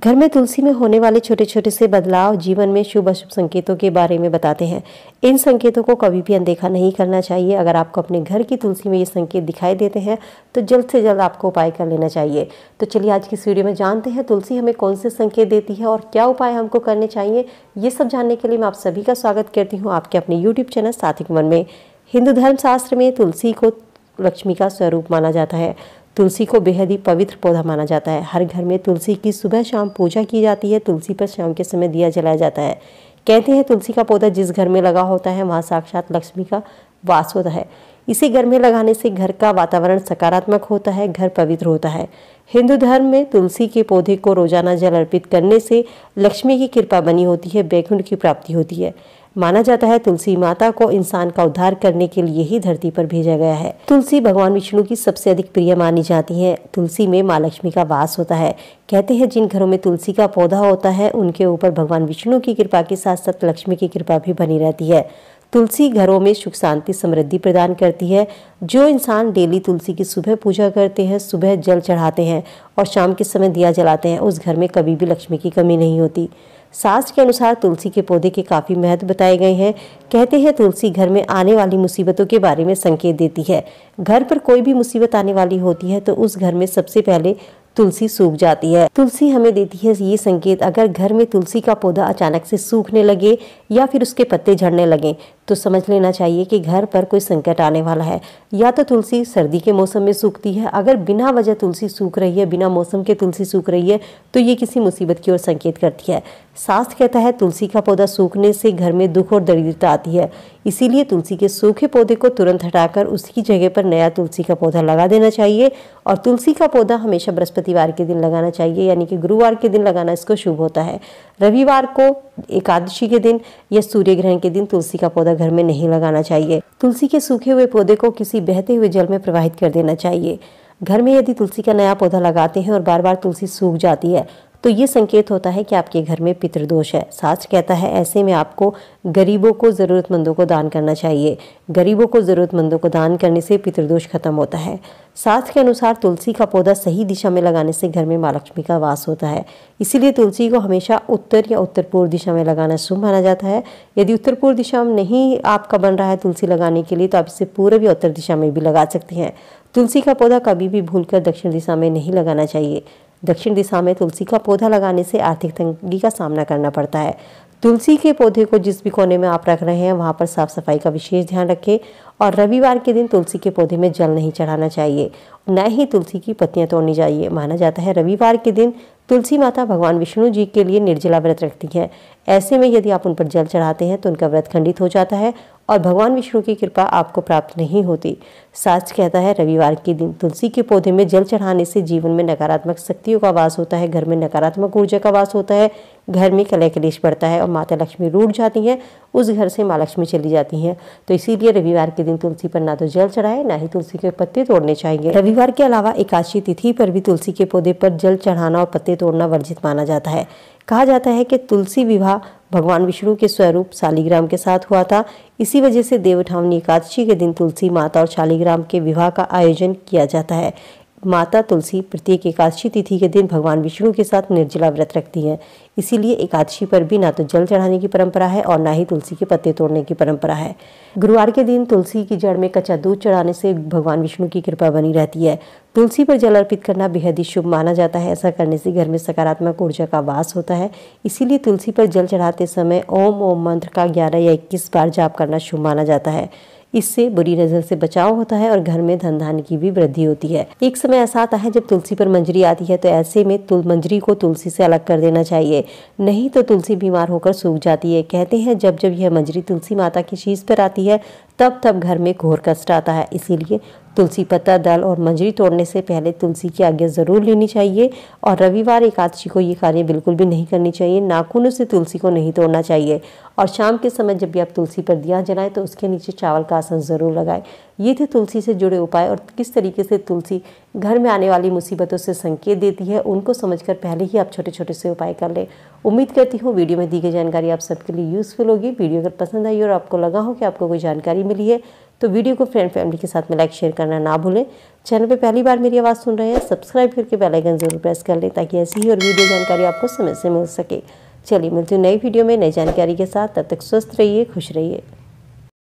घर में तुलसी में होने वाले छोटे छोटे से बदलाव जीवन में शुभ अशुभ संकेतों के बारे में बताते हैं इन संकेतों को कभी भी अनदेखा नहीं करना चाहिए अगर आपको अपने घर की तुलसी में ये संकेत दिखाई देते हैं तो जल्द से जल्द आपको उपाय कर लेना चाहिए तो चलिए आज की इस वीडियो में जानते हैं तुलसी हमें कौन से संकेत देती है और क्या उपाय हमको करने चाहिए ये सब जानने के लिए मैं आप सभी का स्वागत करती हूँ आपके अपने यूट्यूब चैनल साथिक मन में हिंदू शास्त्र में तुलसी को लक्ष्मी का स्वरूप माना जाता है तुलसी को बेहद ही पवित्र पौधा माना जाता है हर घर में तुलसी की सुबह शाम पूजा की जाती है तुलसी पर शाम के समय दिया जलाया जाता है कहते हैं तुलसी का पौधा जिस घर में लगा होता है वहाँ साक्षात लक्ष्मी का वास होता है इसे घर में लगाने से घर का वातावरण सकारात्मक होता है घर पवित्र होता है हिंदू धर्म में तुलसी के पौधे को रोजाना जल अर्पित करने से लक्ष्मी की कृपा बनी होती है बैकुंठ की प्राप्ति होती है माना जाता है तुलसी माता को इंसान का उद्धार करने के लिए ही धरती पर भेजा गया है तुलसी भगवान विष्णु की सबसे अधिक प्रिय मानी जाती है तुलसी में माँ लक्ष्मी का वास होता है कहते हैं जिन घरों में तुलसी का पौधा होता है उनके ऊपर भगवान विष्णु की कृपा के साथ साथ लक्ष्मी की कृपा भी बनी रहती है तुलसी घरों में सुख शांति समृद्धि प्रदान करती है जो इंसान डेली तुलसी की सुबह पूजा करते हैं सुबह जल चढ़ाते हैं और शाम के समय दिया जलाते हैं उस घर में कभी भी लक्ष्मी की कमी नहीं होती शास्त्र के अनुसार तुलसी के पौधे के काफ़ी महत्व बताए गए हैं कहते हैं तुलसी घर में आने वाली मुसीबतों के बारे में संकेत देती है घर पर कोई भी मुसीबत आने वाली होती है तो उस घर में सबसे पहले तुलसी सूख जाती है तुलसी हमें देती है ये संकेत अगर घर में तुलसी का पौधा अचानक से सूखने लगे या फिर उसके पत्ते झड़ने लगे तो समझ लेना चाहिए कि घर पर कोई संकट आने वाला है या तो तुलसी सर्दी के मौसम में सूखती है अगर बिना वजह तुलसी सूख रही है बिना मौसम के तुलसी सूख रही है तो ये किसी मुसीबत की ओर संकेत करती है शास्त्र कहता है तुलसी का पौधा सूखने से घर में दुख और दरिद्रता आती है इसीलिए तुलसी के सूखे पौधे को तुरंत हटाकर उसकी जगह पर नया तुलसी का पौधा लगा देना चाहिए और तुलसी का पौधा हमेशा बृहस्पतिवार के दिन लगाना चाहिए यानी कि गुरुवार के दिन लगाना इसको शुभ होता है रविवार को एकादशी के दिन या सूर्य ग्रहण के दिन तुलसी का पौधा घर में नहीं लगाना चाहिए तुलसी के सूखे हुए पौधे को किसी बहते हुए जल में प्रवाहित कर देना चाहिए घर में यदि तुलसी का नया पौधा लगाते हैं और बार बार तुलसी सूख जाती है तो ये संकेत होता है कि आपके घर में पितृदोष है शास्त्र कहता है ऐसे में आपको गरीबों को ज़रूरतमंदों को दान करना चाहिए गरीबों को ज़रूरतमंदों को दान करने से पितृदोष खत्म होता है शास्त्र के अनुसार तुलसी का पौधा सही दिशा में लगाने से घर में माँ लक्ष्मी का वास होता है इसीलिए तुलसी को हमेशा उत्तर या उत्तर पूर्व दिशा में लगाना शुभ माना जाता है यदि उत्तर पूर्व दिशा में नहीं आपका बन रहा है तुलसी लगाने के लिए तो आप इसे पूर्व या उत्तर दिशा में भी लगा सकते हैं तुलसी का पौधा कभी भी भूलकर दक्षिण दिशा में नहीं लगाना चाहिए दक्षिण दिशा में तुलसी का पौधा लगाने से आर्थिक तंगी का सामना करना पड़ता है तुलसी के पौधे को जिस भी कोने में आप रख रहे हैं वहाँ पर साफ़ सफाई का विशेष ध्यान रखें और रविवार के दिन तुलसी के पौधे में जल नहीं चढ़ाना चाहिए न ही तुलसी की पत्तियां तोड़नी चाहिए माना जाता है रविवार के दिन तुलसी माता भगवान विष्णु जी के लिए निर्जला व्रत रखती हैं ऐसे में यदि आप उन पर जल चढ़ाते हैं तो उनका व्रत खंडित हो जाता है और भगवान विष्णु की कृपा आपको प्राप्त नहीं होती साच कहता है रविवार के दिन तुलसी के पौधे में जल चढ़ाने से जीवन में नकारात्मक शक्तियों का वास होता है घर में नकारात्मक ऊर्जा का वास होता है घर में कलह कलेश बढ़ता है और माता लक्ष्मी रूट जाती हैं उस घर से माँ लक्ष्मी चली जाती हैं तो इसीलिए रविवार के दिन तुलसी पर ना तो जल चढ़ाए ना ही तुलसी के पत्ते तोड़ने चाहिए रवि शनिवार के अलावा एकादशी तिथि पर भी तुलसी के पौधे पर जल चढ़ाना और पत्ते तोड़ना वर्जित माना जाता है कहा जाता है कि तुलसी विवाह भगवान विष्णु के स्वरूप शालिग्राम के साथ हुआ था इसी वजह से देवठावनी एकादशी के दिन तुलसी माता और शालिग्राम के विवाह का आयोजन किया जाता है माता तुलसी प्रत्येक एकादशी तिथि के दिन भगवान विष्णु के साथ निर्जला व्रत रखती हैं इसीलिए एकादशी पर भी ना तो जल चढ़ाने की परंपरा है और ना ही तुलसी के पत्ते तोड़ने की परंपरा है गुरुवार के दिन तुलसी की जड़ में कच्चा दूध चढ़ाने से भगवान विष्णु की कृपा बनी रहती है तुलसी पर जल अर्पित करना बेहद ही शुभ माना जाता है ऐसा करने से घर में सकारात्मक ऊर्जा का वास होता है इसीलिए तुलसी पर जल चढ़ाते समय ओम ओम मंत्र का ग्यारह या इक्कीस बार जाप करना शुभ माना जाता है इससे बुरी नजर से बचाव होता है और घर में धन धान की भी वृद्धि होती है एक समय ऐसा आता है जब तुलसी पर मंजरी आती है तो ऐसे में तुल मंजरी को तुलसी से अलग कर देना चाहिए नहीं तो तुलसी बीमार होकर सूख जाती है कहते हैं जब जब यह मंजरी तुलसी माता की शीश पर आती है तब तब घर में घोर कष्ट आता है इसीलिए तुलसी पत्ता दाल और मंजरी तोड़ने से पहले तुलसी की आज्ञा ज़रूर लेनी चाहिए और रविवार एकादशी को ये कार्य बिल्कुल भी नहीं करनी चाहिए नाखूनों से तुलसी को नहीं तोड़ना चाहिए और शाम के समय जब भी आप तुलसी पर दिया जलाएं तो उसके नीचे चावल का आसन ज़रूर लगाएं ये थे तुलसी से जुड़े उपाय और किस तरीके से तुलसी घर में आने वाली मुसीबतों से संकेत देती है उनको समझ पहले ही आप छोटे छोटे से उपाय कर लें उम्मीद करती हूँ वीडियो में दी गई जानकारी आप सबके लिए यूज़फुल होगी वीडियो अगर पसंद आई और आपको लगा हो कि आपको कोई जानकारी जानकारी मिली है तो वीडियो को फ्रेंड फैमिली के साथ में लाइक शेयर करना ना भूलें चैनल पे पहली बार मेरी आवाज़ सुन रहे हैं सब्सक्राइब करके बेल आइकन जरूर प्रेस कर लें ताकि ऐसी ही और वीडियो जानकारी आपको समय से मिल सके चलिए मिलती हूँ नई वीडियो में नई जानकारी के साथ तब तक स्वस्थ रहिए खुश रहिए